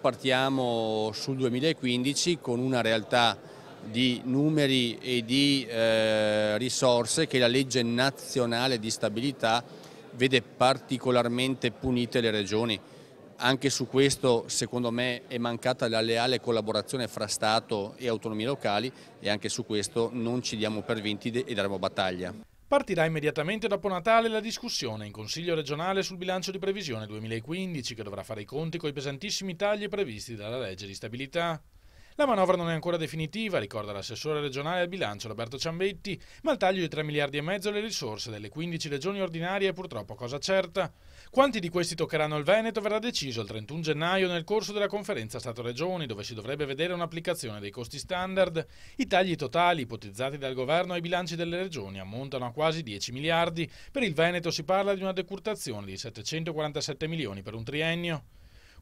Partiamo sul 2015 con una realtà di numeri e di eh, risorse che la legge nazionale di stabilità vede particolarmente punite le regioni. Anche su questo secondo me è mancata la leale collaborazione fra Stato e autonomie locali e anche su questo non ci diamo per vinti e daremo battaglia. Partirà immediatamente dopo Natale la discussione in Consiglio regionale sul bilancio di previsione 2015 che dovrà fare i conti con i pesantissimi tagli previsti dalla legge di stabilità. La manovra non è ancora definitiva, ricorda l'assessore regionale al bilancio Roberto Ciambetti, ma il taglio di 3 miliardi e mezzo alle risorse delle 15 regioni ordinarie è purtroppo cosa certa. Quanti di questi toccheranno il Veneto verrà deciso il 31 gennaio nel corso della conferenza Stato-Regioni, dove si dovrebbe vedere un'applicazione dei costi standard. I tagli totali ipotizzati dal governo ai bilanci delle regioni ammontano a quasi 10 miliardi. Per il Veneto si parla di una decurtazione di 747 milioni per un triennio.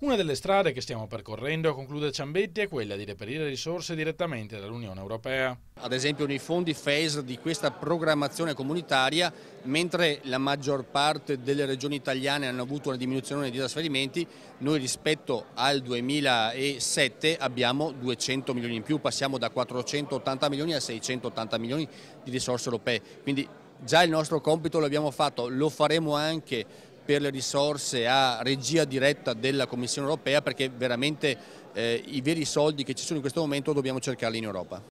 Una delle strade che stiamo percorrendo, conclude Ciambetti, è quella di reperire risorse direttamente dall'Unione Europea. Ad esempio nei fondi FES di questa programmazione comunitaria, mentre la maggior parte delle regioni italiane hanno avuto una diminuzione di trasferimenti, noi rispetto al 2007 abbiamo 200 milioni in più, passiamo da 480 milioni a 680 milioni di risorse europee. Quindi già il nostro compito l'abbiamo fatto, lo faremo anche per le risorse a regia diretta della Commissione europea perché veramente eh, i veri soldi che ci sono in questo momento dobbiamo cercarli in Europa.